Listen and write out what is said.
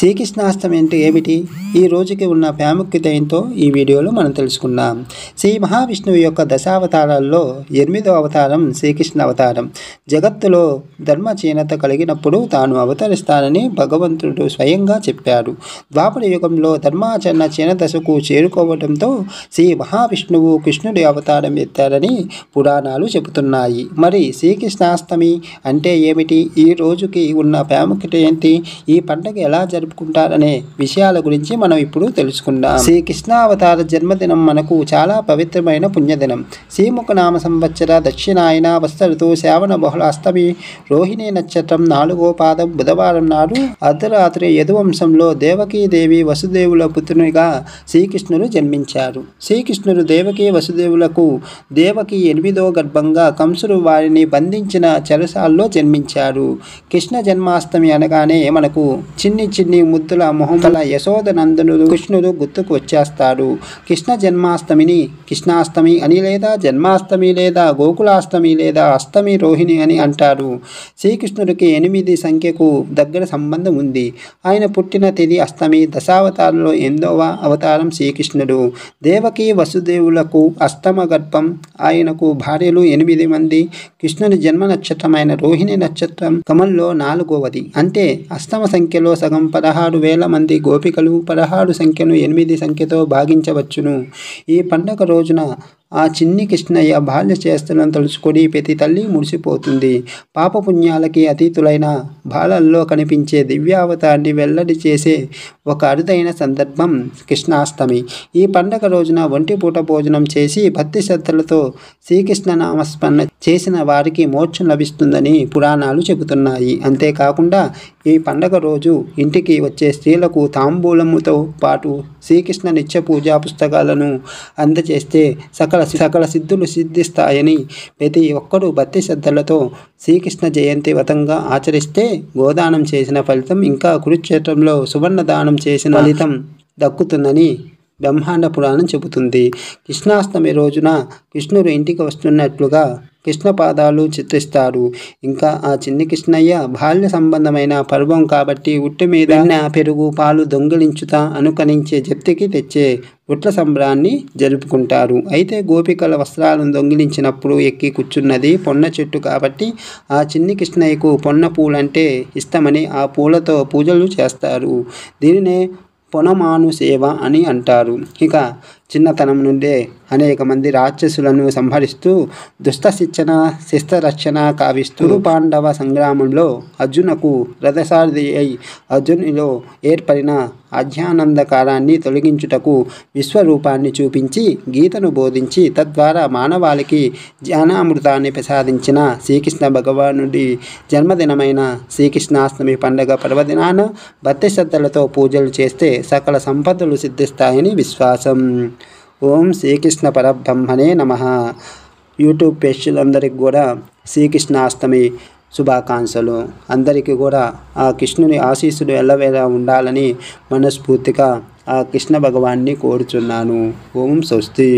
శ్రీకృష్ణాష్టమి అంటే ఏమిటి ఈ రోజుకి ఉన్న ప్రాముఖ్యత ఏంటో ఈ వీడియోలో మనం తెలుసుకుందాం శ్రీ మహావిష్ణువు యొక్క దశావతారాల్లో ఎనిమిదో అవతారం శ్రీకృష్ణ అవతారం జగత్తులో ధర్మ చీనత కలిగినప్పుడు తాను అవతరిస్తానని భగవంతుడు స్వయంగా చెప్పాడు ద్వాపర యుగంలో ధర్మాచరణ చీనదశకు చేరుకోవడంతో శ్రీ మహావిష్ణువు కృష్ణుడి అవతారం ఎత్తారని పురాణాలు చెబుతున్నాయి మరి శ్రీకృష్ణాష్టమి అంటే ఏమిటి ఈ రోజుకి ఉన్న ప్రాముఖ్యత ఏంటి ఈ పండుగ ఎలా జరుగుతుంది జరుపుకుంటారనే విషయాల గురించి మనం ఇప్పుడు తెలుసుకుందాం శ్రీకృష్ణ అవతార జన్మదినం మనకు చాలా పవిత్రమైన పుణ్యదినం శ్రీముఖ నామ సంవత్సర దక్షిణాయన వస్తరుతో శ్రావణ బహుళ అష్టమి రోహిణి నక్షత్రం నాలుగో పాదం బుధవారం నాడు అర్ధరాత్రి యదువంశంలో దేవకీదేవి వసుదేవుల పుత్రునిగా శ్రీకృష్ణుడు జన్మించారు శ్రీకృష్ణుడు దేవకీ వసుదేవులకు దేవకి ఎనిమిదో గర్భంగా కంసుడు వారిని బంధించిన చెరసాల్లో జన్మించారు కృష్ణ జన్మాష్టమి అనగానే మనకు చిన్ని చిన్ని నీ ముద్దుల మొహమ్మల యశోదనందనుడు కృష్ణుడు గుర్తుకు వచ్చేస్తాడు కృష్ణ జన్మాష్టమిని కృష్ణాష్టమి అని లేదా జన్మాష్టమి లేదా గోకులాష్టమి లేదా అష్టమి రోహిణి అని అంటారు శ్రీకృష్ణుడికి ఎనిమిది సంఖ్యకు దగ్గర సంబంధం ఉంది ఆయన పుట్టిన తిది అష్టమి దశావతారంలో ఎనిమిదవ అవతారం శ్రీకృష్ణుడు దేవకి వసుదేవులకు అష్టమ గర్భం ఆయనకు భార్యలు ఎనిమిది మంది కృష్ణుని జన్మ నక్షత్రమైన రోహిణి నక్షత్రం కమల్లో నాలుగవది అంటే అష్టమ సంఖ్యలో సగం పద పదహారు వేల మంది గోపికలు పదహారు సంఖ్యను ఎనిమిది సంఖ్యతో భాగించవచ్చును ఈ పండగ రోజున ఆ చిన్ని కృష్ణయ్య బాల్య చేష్టలను తలుచుకొని ప్రతి తల్లి ముడిసిపోతుంది పాపపుణ్యాలకి అతీతులైన బాలల్లో కనిపించే దివ్యావతాన్ని వెల్లడి చేసే ఒక అరుదైన సందర్భం కృష్ణాష్టమి ఈ పండగ రోజున ఒంటిపూట భోజనం చేసి భక్తి శ్రద్ధలతో శ్రీకృష్ణ నామస్మరణ చేసిన వారికి మోక్షం లభిస్తుందని పురాణాలు చెబుతున్నాయి అంతేకాకుండా ఈ పండగ రోజు ఇంటికి వచ్చే స్త్రీలకు తాంబూలముతో పాటు శ్రీకృష్ణ నిత్య పూజా పుస్తకాలను అందజేస్తే సక సకల సకల సిద్ధులు సిద్ధిస్తాయని ప్రతి ఒక్కరూ భక్తి శ్రద్ధలతో శ్రీకృష్ణ జయంతి వ్రతంగా ఆచరిస్తే గోదానం చేసిన ఫలితం ఇంకా కురుక్షేత్రంలో సువర్ణ దానం చేసిన ఫలితం దక్కుతుందని బ్రహ్మాండ పురాణం చెబుతుంది కృష్ణాష్టమి రోజున కృష్ణుడు ఇంటికి వస్తున్నట్లుగా కృష్ణ పాదాలు చిత్రిస్తారు ఇంకా ఆ చిన్ని కృష్ణయ్య బాల్య సంబంధమైన పర్వం కాబట్టి ఉట్టు మీద పెరుగు పాలు దొంగిలించుత అనుకరించే జప్తికి తెచ్చే ఉట్ల సంబరాన్ని జరుపుకుంటారు అయితే గోపికల వస్త్రాలను దొంగిలించినప్పుడు ఎక్కి కూర్చున్నది పొన్న చెట్టు కాబట్టి ఆ చిన్ని కృష్ణయ్యకు పొన్న పూలంటే ఇష్టమని ఆ పూలతో పూజలు చేస్తారు దీనినే పొనమాను సేవ అని అంటారు ఇక చిన్నతనం నుండే అనేక మంది రాక్షసులను సంహరిస్తూ దుష్ట శిక్షణ శిస్తరక్షణ కావిస్తూ పాండవ సంగ్రామంలో అర్జునకు రథసారథి అయి అర్జునులో ఏర్పడిన అధ్యానందకారాన్ని తొలగించుటకు విశ్వరూపాన్ని చూపించి గీతను బోధించి తద్వారా మానవాళికి జ్ఞానామృతాన్ని ప్రసాదించిన శ్రీకృష్ణ భగవానుడి జన్మదినమైన శ్రీకృష్ణాష్టమి పండగ పర్వదినాన భక్తి శ్రద్ధలతో పూజలు చేస్తే సకల సంపదలు సిద్ధిస్తాయని విశ్వాసం ఓం శ్రీకృష్ణ పరబ్రహ్మణే నమ యూట్యూబ్ ప్రేక్షకులందరికీ కూడా శ్రీకృష్ణాష్టమి శుభాకాంక్షలు అందరికీ కూడా ఆ కృష్ణుని ఆశీస్సులు ఎల్లవేళ ఉండాలని మనస్ఫూర్తిగా ఆ కృష్ణ భగవాన్ని కోరుచున్నాను ఓం స్వస్తి